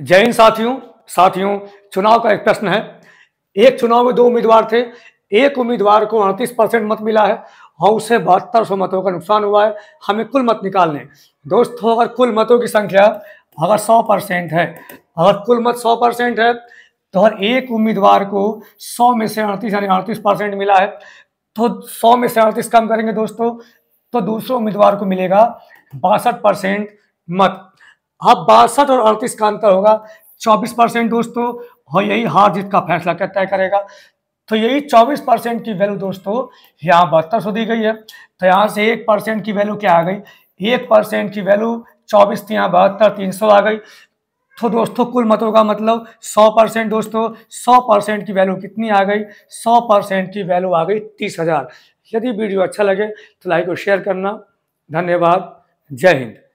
जय हिंद साथियों साथियों चुनाव का एक प्रश्न है एक चुनाव में दो उम्मीदवार थे एक उम्मीदवार को अड़तीस परसेंट मत मिला है और हाँ, उससे बहत्तर सौ मतों का नुकसान हुआ है हमें कुल मत निकालने दोस्तों अगर कुल मतों की संख्या अगर सौ परसेंट है अगर कुल मत सौ परसेंट है तो हर एक उम्मीदवार को सौ में से अड़तीस यानी अड़तीस परसेंट मिला है तो सौ में से अड़तीस कम करेंगे दोस्तों तो दूसरे उम्मीदवार को मिलेगा बासठ परसेंट मत हाँ बासठ और अड़तीस का अंतर होगा चौबीस परसेंट दोस्तों और हाँ, यही हार जीत का फैसला क्या तय करेगा तो यही चौबीस परसेंट की वैल्यू दोस्तों यहाँ बहत्तर सौ दी गई है तो यहाँ से एक परसेंट की वैल्यू क्या आ गई एक परसेंट की वैल्यू चौबीस थी यहाँ बहत्तर तीन सौ आ गई तो दोस्तों कुल मतों का मतलब 100 परसेंट दोस्तों 100 परसेंट की वैल्यू कितनी आ गई 100 परसेंट की वैल्यू आ गई तीस हज़ार यदि वीडियो अच्छा लगे तो लाइक और शेयर करना धन्यवाद जय हिंद